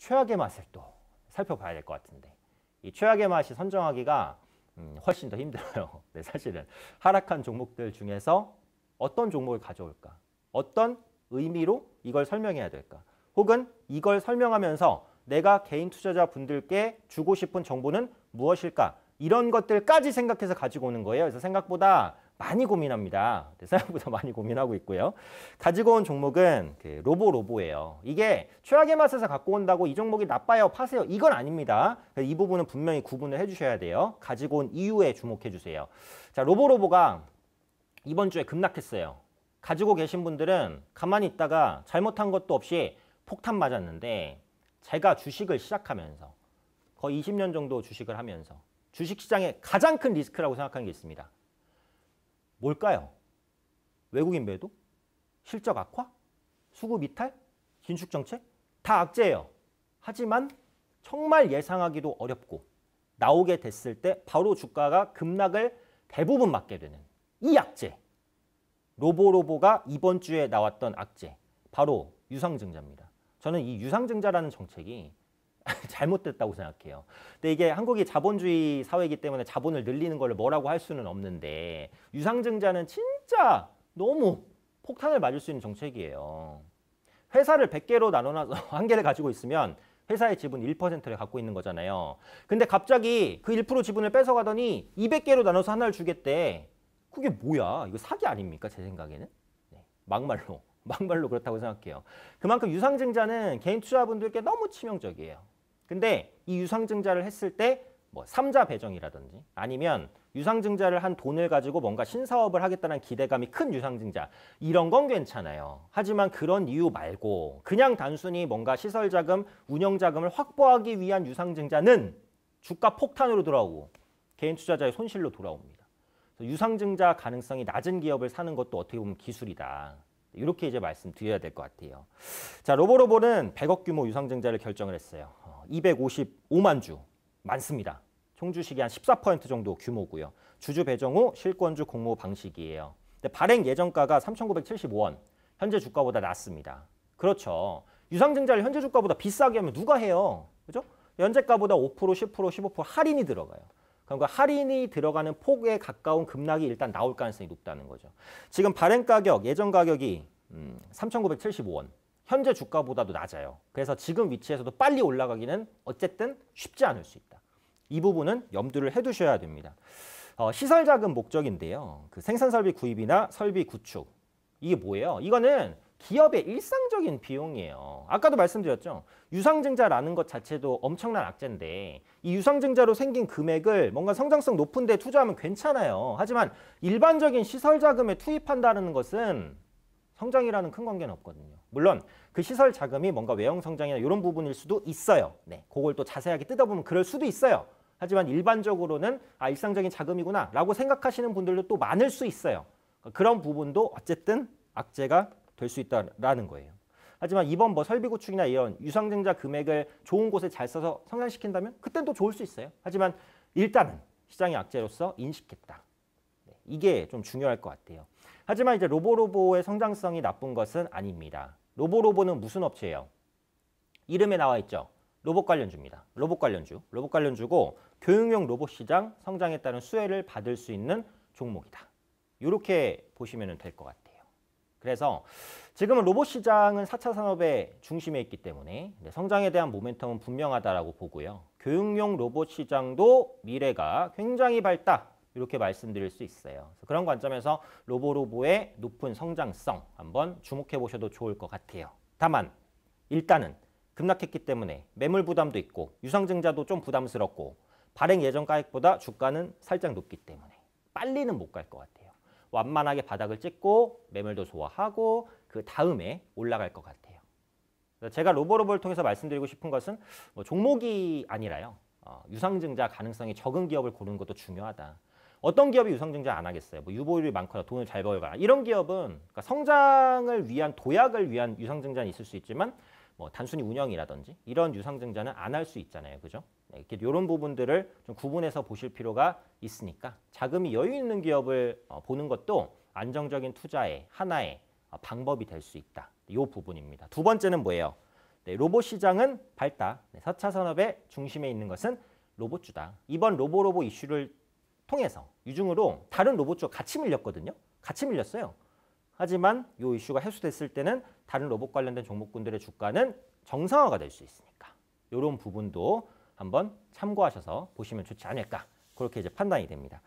최악의 맛을 또 살펴봐야 될 것 같은데 이 최악의 맛이 선정하기가 음, 훨씬 더 힘들어요. 네, 사실은 하락한 종목들 중에서 어떤 종목을 가져올까? 어떤 의미로 이걸 설명해야 될까? 혹은 이걸 설명하면서 내가 개인 투자자 분들께 주고 싶은 정보는 무엇일까? 이런 것들까지 생각해서 가지고 오는 거예요. 그래서 생각보다 많이 고민합니다. 네, 생각보다 많이 고민하고 있고요. 가지고 온 종목은 그 로보로보예요. 이게 최악의 맛에서 갖고 온다고 이 종목이 나빠요, 파세요. 이건 아닙니다. 이 부분은 분명히 구분을 해주셔야 돼요. 가지고 온 이유에 주목해주세요. 자, 로보로보가 이번 주에 급락했어요. 가지고 계신 분들은 가만히 있다가 잘못한 것도 없이 폭탄 맞았는데 제가 주식을 시작하면서 거의 20년 정도 주식을 하면서 주식시장의 가장 큰 리스크라고 생각하는 게 있습니다. 뭘까요? 외국인 매도? 실적 악화? 수급 이탈? 긴축 정책? 다 악재예요. 하지만 정말 예상하기도 어렵고 나오게 됐을 때 바로 주가가 급락을 대부분 맞게 되는 이 악재. 로보로보가 이번 주에 나왔던 악재. 바로 유상증자입니다. 저는 이 유상증자라는 정책이 잘못됐다고 생각해요. 근데 이게 한국이 자본주의 사회이기 때문에 자본을 늘리는 걸 뭐라고 할 수는 없는데 유상증자는 진짜 너무 폭탄을 맞을 수 있는 정책이에요. 회사를 100개로 나눠놔서 한 개를 가지고 있으면 회사의 지분 1%를 갖고 있는 거잖아요. 근데 갑자기 그 1% 지분을 뺏어가더니 200개로 나눠서 하나를 주겠대. 그게 뭐야? 이거 사기 아닙니까? 제 생각에는. 네. 막말로. 막말로 그렇다고 생각해요. 그만큼 유상증자는 개인 투자분들께 너무 치명적이에요. 근데 이 유상증자를 했을 때 뭐 삼자 배정이라든지 아니면 유상증자를 한 돈을 가지고 뭔가 신사업을 하겠다는 기대감이 큰 유상증자 이런 건 괜찮아요. 하지만 그런 이유 말고 그냥 단순히 뭔가 시설자금, 운영자금을 확보하기 위한 유상증자는 주가 폭탄으로 돌아오고 개인 투자자의 손실로 돌아옵니다. 유상증자 가능성이 낮은 기업을 사는 것도 어떻게 보면 기술이다. 이렇게 이제 말씀드려야 될 것 같아요. 자, 로보로보는 100억 규모 유상증자를 결정을 했어요. 255만 어, 주, 많습니다. 총 주식이 한 14% 정도 규모고요. 주주 배정 후 실권주 공모 방식이에요. 근데 발행 예정가가 3,975원, 현재 주가보다 낮습니다. 그렇죠. 유상증자를 현재 주가보다 비싸게 하면 누가 해요? 그죠? 현재가보다 5%, 10%, 15% 할인이 들어가요. 그러니까 할인이 들어가는 폭에 가까운 급락이 일단 나올 가능성이 높다는 거죠. 지금 발행 가격, 예전 가격이 음, 3,975원. 현재 주가보다도 낮아요. 그래서 지금 위치에서도 빨리 올라가기는 어쨌든 쉽지 않을 수 있다. 이 부분은 염두를 해두셔야 됩니다. 어, 시설 자금 목적인데요. 그 생산 설비 구입이나 설비 구축 이게 뭐예요? 이거는 기업의 일상적인 비용이에요. 아까도 말씀드렸죠. 유상증자라는 것 자체도 엄청난 악재인데 이 유상증자로 생긴 금액을 뭔가 성장성 높은 데 투자하면 괜찮아요. 하지만 일반적인 시설 자금에 투입한다는 것은 성장이라는 큰 관계는 없거든요. 물론 그 시설 자금이 뭔가 외형 성장이나 이런 부분일 수도 있어요. 네, 그걸 또 자세하게 뜯어보면 그럴 수도 있어요. 하지만 일반적으로는 아 일상적인 자금이구나 라고 생각하시는 분들도 또 많을 수 있어요. 그러니까 그런 부분도 어쨌든 악재가 될수 있다라는 거예요. 하지만 이번 뭐 설비 구축이나 이런 유상증자 금액을 좋은 곳에 잘 써서 성장시킨다면 그땐 또 좋을 수 있어요. 하지만 일단은 시장의 악재로서 인식했다. 네, 이게 좀 중요할 것 같아요. 하지만 이제 로보로보의 성장성이 나쁜 것은 아닙니다. 로보로보는 무슨 업체예요? 이름에 나와 있죠. 로봇 관련주입니다. 로봇 관련주. 로봇 관련주고 교육용 로봇 시장 성장에 따른 수혜를 받을 수 있는 종목이다. 이렇게 보시면 될 것 같아요. 그래서 지금은 로봇 시장은 4차 산업의 중심에 있기 때문에 성장에 대한 모멘텀은 분명하다라고 보고요. 교육용 로봇 시장도 미래가 굉장히 밝다. 이렇게 말씀드릴 수 있어요. 그런 관점에서 로보로보의 높은 성장성 한번 주목해 보셔도 좋을 것 같아요. 다만 일단은 급락했기 때문에 매물 부담도 있고 유상증자도 좀 부담스럽고 발행 예정 가액보다 주가는 살짝 높기 때문에 빨리는 못 갈 것 같아요. 완만하게 바닥을 찍고 매물도 소화하고 그 다음에 올라갈 것 같아요. 제가 로보로보 통해서 말씀드리고 싶은 것은 뭐 종목이 아니라요. 어, 유상증자 가능성이 적은 기업을 고르는 것도 중요하다. 어떤 기업이 유상증자 안 하겠어요? 뭐 유보율이 많거나 돈을 잘 벌거나 이런 기업은 그러니까 성장을 위한 도약을 위한 유상증자는 있을 수 있지만 뭐 단순히 운영이라든지 이런 유상증자는 안 할 수 있잖아요. 그죠? 네, 이렇게 이런 부분들을 좀 구분해서 보실 필요가 있으니까 자금이 여유 있는 기업을 어, 보는 것도 안정적인 투자의 하나의 어, 방법이 될 수 있다. 이 부분입니다. 두 번째는 뭐예요? 네, 로봇 시장은 밝다. 네, 4차 산업의 중심에 있는 것은 로봇주다. 이번 로보로보 이슈를 통해서 유중으로 다른 로봇주 같이 밀렸거든요. 같이 밀렸어요. 하지만 이 이슈가 해소됐을 때는 다른 로봇 관련된 종목군들의 주가는 정상화가 될 수 있으니까 이런 부분도 한번 참고하셔서 보시면 좋지 않을까 그렇게 이제 판단이 됩니다.